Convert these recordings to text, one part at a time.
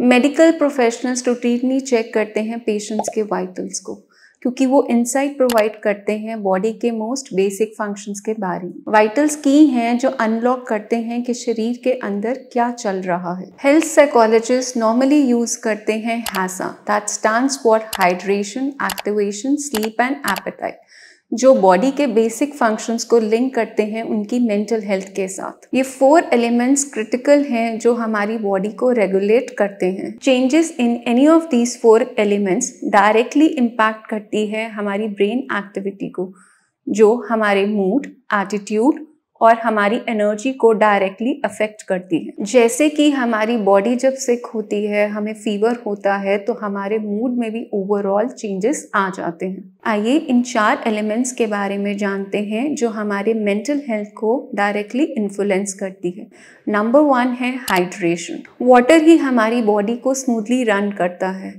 medical professionals routinely check करते हैं patients के वाइटल्स को क्योंकि वो इनसाइट प्रोवाइड करते हैं बॉडी के मोस्ट बेसिक फंक्शंस के बारे में वाइटल्स की हैं जो अनलॉक करते हैं कि शरीर के अंदर क्या चल रहा है हेल्थ साइकोलॉजिस्ट नॉर्मली यूज करते हैं HASA that stand for hydration activation sleep and appetite जो बॉडी के बेसिक फंक्शंस को लिंक करते हैं उनकी मेंटल हेल्थ के साथ ये फोर एलिमेंट्स क्रिटिकल हैं जो हमारी बॉडी को रेगुलेट करते हैं changes in any of these four elements directly impact करती है हमारी ब्रेन एक्टिविटी को जो हमारे मूड एटीट्यूड और हमारी एनर्जी को डायरेक्टली अफेक्ट करती है जैसे कि हमारी बॉडी जब सिक होती है हमें फीवर होता है तो हमारे मूड में भी ओवरऑल चेंजेस आ जाते हैं आइए इन चार एलिमेंट्स के बारे में जानते हैं जो हमारे मेंटल हेल्थ को डायरेक्टली इन्फ्लुएंस करती है नंबर वन है हाइड्रेशन वाटर ही हमारी बॉडी को स्मूथली रन करता है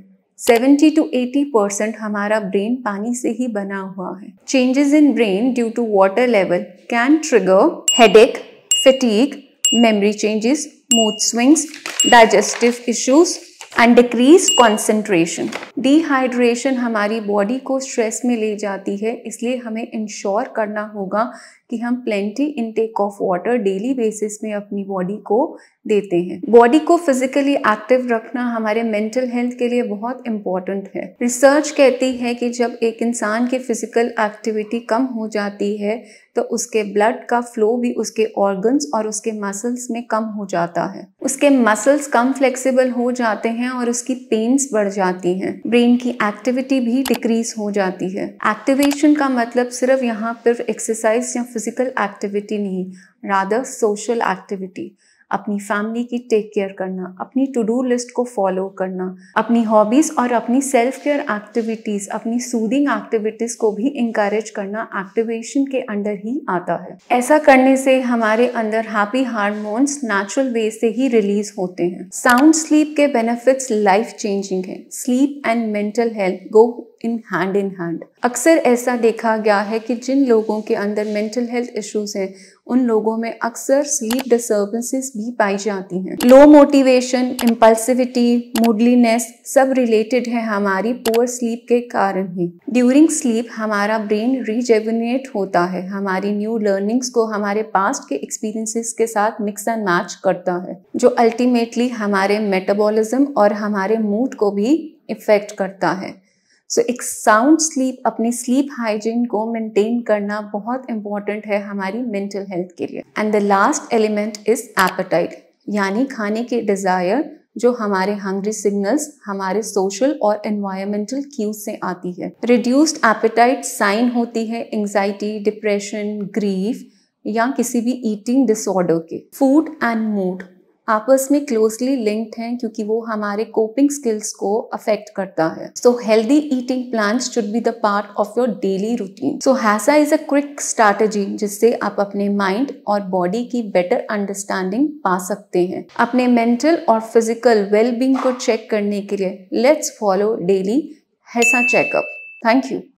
70 टू 80 परसेंट हमारा ब्रेन पानी से ही बना हुआ है changes in brain due to water level can trigger headache fatigue memory changes mood swings digestive issues and decrease concentration dehydration हमारी बॉडी को स्ट्रेस में ले जाती है इसलिए हमें इंश्योर करना होगा कि हम plenty intake of water daily basis में अपनी बॉडी को देते हैं बॉडी को फिजिकली एक्टिव रखना हमारे मेंटल हेल्थ के लिए बहुत इंपॉर्टेंट है रिसर्च कहती है कि जब एक इंसान की फिजिकल एक्टिविटी कम हो जाती है तो उसके ब्लड का फ्लो भी उसके ऑर्गन्स और उसके मसल्स में कम हो जाता है उसके मसल्स कम फ्लेक्सिबल हो जाते हैं और उसकी पेन्स बढ़ जाती हैं ब्रेन की एक्टिविटी भी डिक्रीज हो जाती है एक्टिवेशन का मतलब सिर्फ यहाँ पर एक्सरसाइज या फिजिकल एक्टिविटी नहीं रादर सोशल एक्टिविटी अपनी फैमिली की टेक केयर करना अपनी टू डू लिस्ट को फॉलो करना अपनी हॉबीज़ और अपनी सेल्फ केयर एक्टिविटीज़ अपनी सूदिंग एक्टिविटीज़ को भी इंकरेज करना एक्टिवेशन के अंडर ही आता है ऐसा करने से हमारे अंदर हैप्पी हार्मोन्स नेचुरल वे से ही रिलीज होते हैं साउंड स्लीप के बेनिफिट्स लाइफ चेंजिंग है sleep and mental health go in hand in hand अक्सर ऐसा देखा गया है कि जिन लोगों के अंदर मेंटल हेल्थ इश्यूज हैं उन लोगों में अक्सर स्लीप डिस्टर्बेंसेस भी पाई जाती हैं लो मोटिवेशन इम्पल्सिविटी मूडलीनेस सब रिलेटेड है हमारी पुअर स्लीप के कारण ही ड्यूरिंग स्लीप हमारा ब्रेन रिजेवनेट होता है हमारी न्यू लर्निंग्स को हमारे पास्ट के एक्सपीरियंसेस के साथ मिक्स एंड मैच करता है जो अल्टीमेटली हमारे मेटाबॉलिज्म और हमारे मूड को भी इफेक्ट करता है सो एक साउंड स्लीप अपनी स्लीप हाइजीन को मेंटेन करना बहुत इंपॉर्टेंट है हमारी मेंटल हेल्थ के लिए and the last element is appetite यानी खाने के डिज़ायर जो हमारे हंग्री सिग्नल्स हमारे सोशल और एनवायरमेंटल क्यूज से आती है रिड्यूस्ड एपेटाइट साइन होती है एंगजाइटी डिप्रेशन ग्रीफ या किसी भी ईटिंग डिसऑर्डर के फूड एंड मूड आपस में क्लोजली लिंक्ड हैं क्योंकि वो हमारे कोपिंग स्किल्स को अफेक्ट करता है so healthy eating plan should be the part of your daily routine so HASA is a quick strategy जिससे आप अपने माइंड और बॉडी की बेटर अंडरस्टैंडिंग पा सकते हैं अपने मेंटल और फिजिकल वेलबींग को चेक करने के लिए let's follow daily HASA checkup thank you